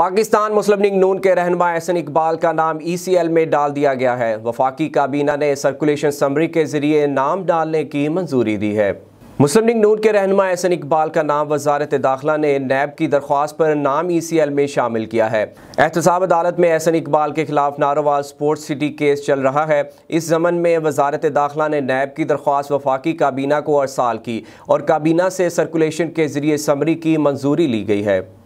पाकिस्तान मुस्लिम league नून के रहनमा एहसन इकबाल का नाम एल e में डाल दिया गया है वफाकी काबीना ने सर्कुलेशन समरी के जरिए नाम डालने की मंजूरी दी है मुस्लिम लीग नून के रहनमा एहसन इकबाल का नाम वजारत दाखिला ने नैब की दरख्वास्त पर नाम ई सी एल में शामिल किया है एहतसाब अदालत में एहसन इकबाल के खिलाफ नारोवाल स्पोर्ट्स सिटी केस चल रहा है इस जमन में वजारत दाखिला ने नैब की दरख्वास्त वफाकी काबीना को अरसाल की और काबीना से सर्कुलेशन के जरिए समरी की मंजूरी ली गई है